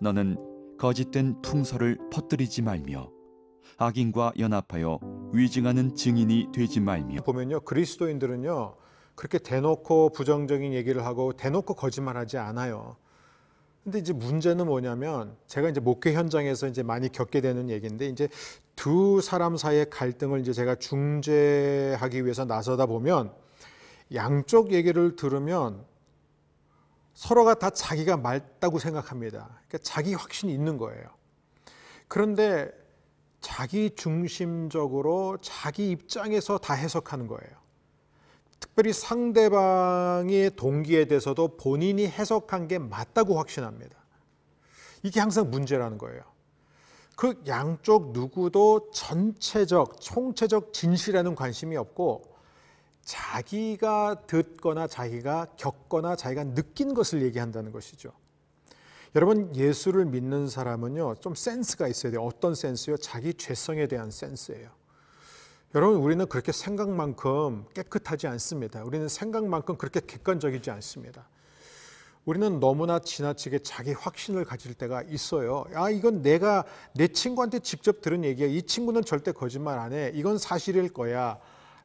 너는 거짓된 풍설을 퍼뜨리지 말며 악인과 연합하여 위증하는 증인이 되지 말며 보면요 그리스도인들은요 그렇게 대놓고 부정적인 얘기를 하고 대놓고 거짓말하지 않아요. 근데 이제 문제는 뭐냐면 제가 이제 목회 현장에서 이제 많이 겪게 되는 얘기인데 이제 두 사람 사이의 갈등을 이제 제가 중재하기 위해서 나서다 보면 양쪽 얘기를 들으면 서로가 다 자기가 맑다고 생각합니다. 그러니까 자기 확신이 있는 거예요. 그런데 자기 중심적으로 자기 입장에서 다 해석하는 거예요. 특별히 상대방의 동기에 대해서도 본인이 해석한 게 맞다고 확신합니다. 이게 항상 문제라는 거예요. 그 양쪽 누구도 전체적, 총체적 진실에는 관심이 없고 자기가 듣거나 자기가 겪거나 자기가 느낀 것을 얘기한다는 것이죠. 여러분 예수를 믿는 사람은요 좀 센스가 있어야 돼요. 어떤 센스요? 자기 죄성에 대한 센스예요. 여러분 우리는 그렇게 생각만큼 깨끗하지 않습니다. 우리는 생각만큼 그렇게 객관적이지 않습니다. 우리는 너무나 지나치게 자기 확신을 가질 때가 있어요. 아, 이건 내가 내 친구한테 직접 들은 얘기야. 이 친구는 절대 거짓말 안 해. 이건 사실일 거야.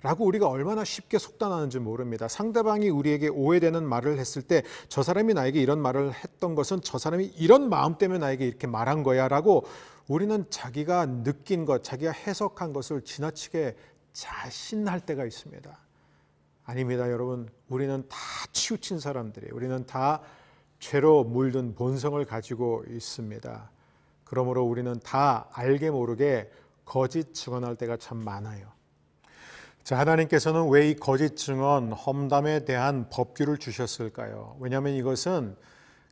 라고 우리가 얼마나 쉽게 속단하는지 모릅니다. 상대방이 우리에게 오해되는 말을 했을 때 저 사람이 나에게 이런 말을 했던 것은 저 사람이 이런 마음 때문에 나에게 이렇게 말한 거야 라고 우리는 자기가 느낀 것, 자기가 해석한 것을 지나치게 자신할 때가 있습니다. 아닙니다, 여러분. 우리는 다 치우친 사람들이 에요 우리는 다 죄로 물든 본성을 가지고 있습니다. 그러므로 우리는 다 알게 모르게 거짓 증언할 때가 참 많아요. 자, 하나님께서는 왜 이 거짓 증언, 험담에 대한 법규를 주셨을까요? 왜냐하면 이것은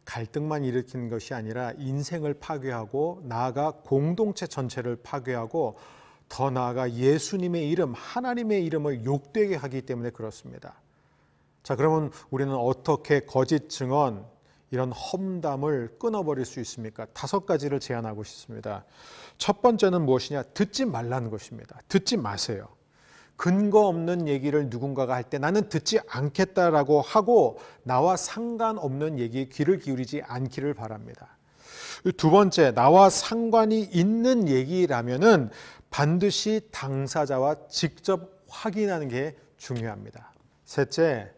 갈등만 일으키는 것이 아니라 인생을 파괴하고 나아가 공동체 전체를 파괴하고 더 나아가 예수님의 이름, 하나님의 이름을 욕되게 하기 때문에 그렇습니다. 자, 그러면 우리는 어떻게 거짓 증언, 이런 험담을 끊어버릴 수 있습니까? 다섯 가지를 제안하고 싶습니다. 첫 번째는 무엇이냐? 듣지 말라는 것입니다. 듣지 마세요. 근거 없는 얘기를 누군가가 할 때 나는 듣지 않겠다라고 하고 나와 상관없는 얘기에 귀를 기울이지 않기를 바랍니다. 두 번째, 나와 상관이 있는 얘기라면은 반드시 당사자와 직접 확인하는 게 중요합니다. 셋째,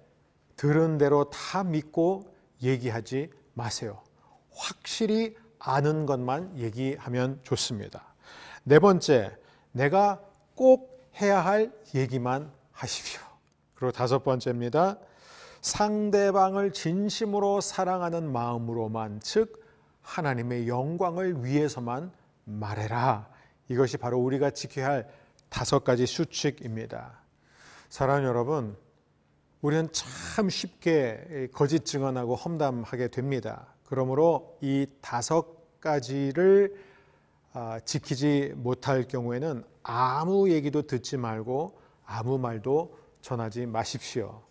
들은 대로 다 믿고 얘기하지 마세요. 확실히 아는 것만 얘기하면 좋습니다. 네 번째, 내가 꼭 해야 할 얘기만 하십시오. 그리고 다섯 번째입니다. 상대방을 진심으로 사랑하는 마음으로만, 즉, 하나님의 영광을 위해서만 말해라. 이것이 바로 우리가 지켜야 할 다섯 가지 수칙입니다. 사랑하는 여러분, 우리는 참 쉽게 거짓 증언하고 험담하게 됩니다. 그러므로 이 다섯 가지를 아, 지키지 못할 경우에는 아무 얘기도 듣지 말고 아무 말도 전하지 마십시오.